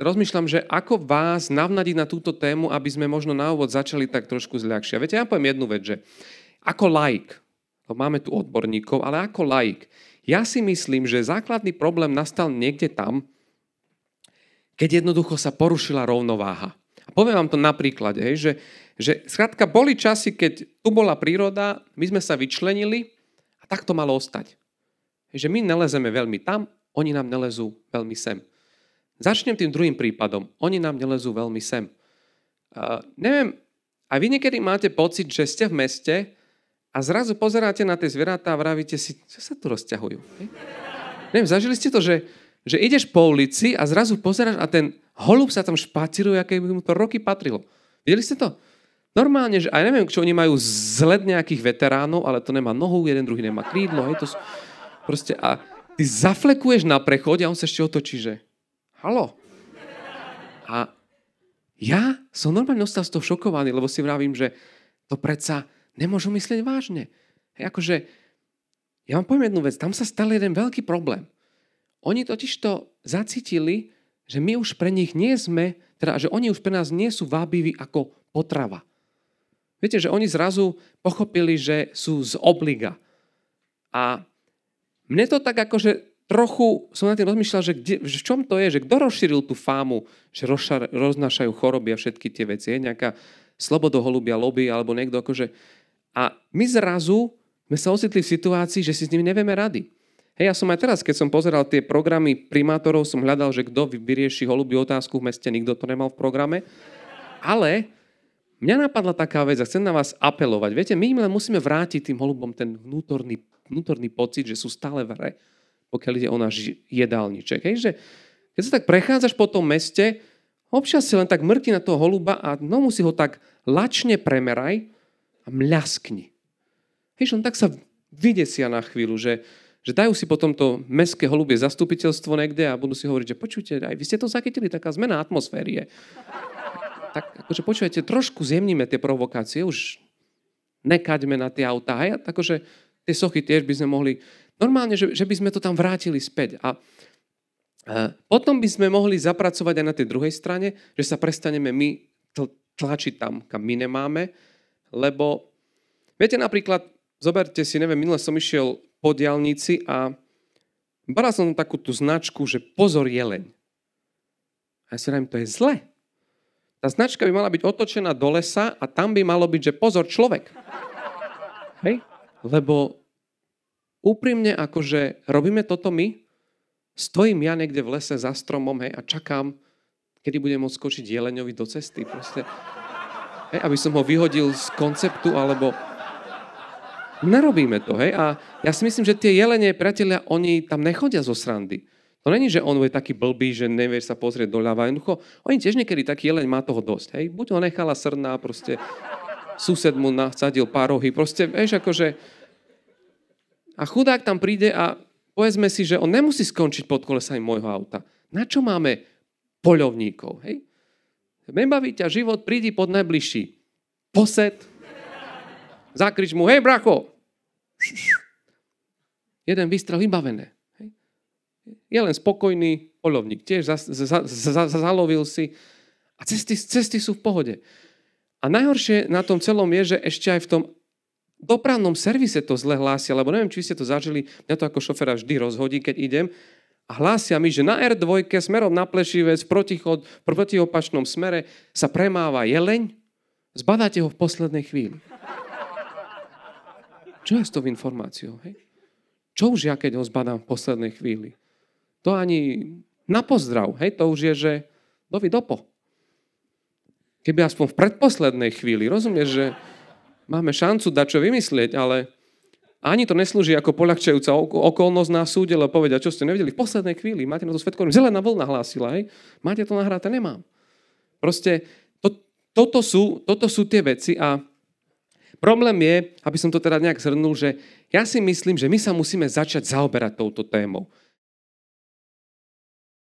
rozmýšľam, že ako vás navnadiť na túto tému, aby sme možno na úvod začali tak trošku zľahšie. Viete, ja poviem jednu vec, že ako laik, no máme tu odborníkov, ale ako laik, ja si myslím, že základný problém nastal niekde tam, keď jednoducho sa porušila rovnováha. A poviem vám to na príklade, hej, že, že skrátka boli časy, keď tu bola príroda, my sme sa vyčlenili a tak to malo ostať. Hej, že my nelezeme veľmi tam, oni nám nelezú veľmi sem. Začnem tým druhým prípadom. Oni nám nelezú veľmi sem. Uh, neviem, a vy niekedy máte pocit, že ste v meste a zrazu pozeráte na tie zvieratá a vravíte si, čo sa tu rozťahujú. Ne? Neviem, zažili ste to, že, že ideš po ulici a zrazu pozeráš a ten holub sa tam špaciruje, aké by mu to roky patrilo. Videli ste to? Normálne, že aj neviem, čo oni majú zled nejakých veteránov, ale to nemá nohu, jeden druhý nemá krídlo, hej, to sú, proste a ty zaflekuješ na prechode a on sa ešte otočí, že halo. A ja som normálne ostal z toho šokovaný, lebo si vravím, že to predsa nemôžu myslieť vážne. Hej, akože, ja vám poviem jednu vec, tam sa stal jeden veľký problém. Oni totiž to zacítili, že my už pre nich nie sme, teda, že oni už pre nás nie sú vábiví ako potrava. Viete, že oni zrazu pochopili, že sú z obliga. A mne to tak akože trochu som na tým rozmýšľal, že, kde, že v čom to je, že kto rozšíril tú fámu, že rozšar, roznášajú choroby a všetky tie veci. Je nejaká slobodoholubia lobby alebo niekto akože... A my zrazu sme sa ocitli v situácii, že si s nimi nevieme rady. Hej, ja som aj teraz, keď som pozeral tie programy primátorov, som hľadal, že kto vyrieši holubiu otázku v meste, nikto to nemal v programe. Ale mňa napadla taká vec a chcem na vás apelovať. Viete, my im len musíme vrátiť tým holubom ten vnútorný, vnútorný pocit, že sú stále v hre pokiaľ ide o náš jedálniček. Hej, že keď sa tak prechádzaš po tom meste, občas si len tak mrkni na toho holuba a no musí ho tak lačne premeraj a mľaskni. Hej, že on tak sa vydesia na chvíľu, že, že dajú si potom to mestské holubie zastupiteľstvo niekde a budú si hovoriť, že počujte, aj vy ste to zachytili, taká zmena atmosféry je. Tak akože počujete, trošku zjemníme tie provokácie, už nekaďme na tie autá. Hej, akože tie sochy tiež by sme mohli normálne, že, že by sme to tam vrátili späť. A potom by sme mohli zapracovať aj na tej druhej strane, že sa prestaneme my tlačiť tam, kam my nemáme, lebo viete napríklad, zoberte si, neviem, minule som išiel po diálnici a bara som takú tú značku, že pozor jeleň. A ja si hovorím, to je zle. Tá značka by mala byť otočená do lesa a tam by malo byť, že pozor človek. Hej? Lebo úprimne akože robíme toto my, stojím ja niekde v lese za stromom hej, a čakám, kedy budem môcť skočiť jeleňovi do cesty. Proste, hej, aby som ho vyhodil z konceptu, alebo... Nerobíme to, hej? A ja si myslím, že tie jelenie, priatelia, oni tam nechodia zo srandy. To není, že on je taký blbý, že nevieš sa pozrieť doľava. Jednoducho, oni tiež niekedy taký jeleň má toho dosť, hej? Buď ho nechala srná, proste sused mu nasadil pár rohy, proste, vieš, akože a chudák tam príde a povedzme si, že on nemusí skončiť pod kolesami môjho auta. Na čo máme poľovníkov? Hej? Nebaví ťa život, prídi pod najbližší posed, zakrič mu, hej bracho! Jeden výstrel vybavené. Hej? Je len spokojný polovník, tiež za, za, za, zalovil si a cesty, cesty sú v pohode. A najhoršie na tom celom je, že ešte aj v tom dopravnom servise to zle hlásia, lebo neviem, či ste to zažili, mňa to ako šofera vždy rozhodí, keď idem, a hlásia mi, že na R2 smerom na Plešivec v protichod, protiopačnom smere sa premáva jeleň, zbadáte ho v poslednej chvíli. Čo je s tou informáciou? Hej? Čo už ja, keď ho zbadám v poslednej chvíli? To ani na pozdrav, hej, to už je, že dovi dopo. Keby aspoň v predposlednej chvíli, rozumieš, že máme šancu dať čo vymyslieť, ale ani to neslúži ako poľahčajúca okolnosť na súde, lebo povedia, čo ste nevedeli. V poslednej chvíli máte na to svetko Zelená vlna hlásila, hej? Máte to nahráte, nemám. Proste to, toto, sú, toto sú tie veci a problém je, aby som to teda nejak zhrnul, že ja si myslím, že my sa musíme začať zaoberať touto témou.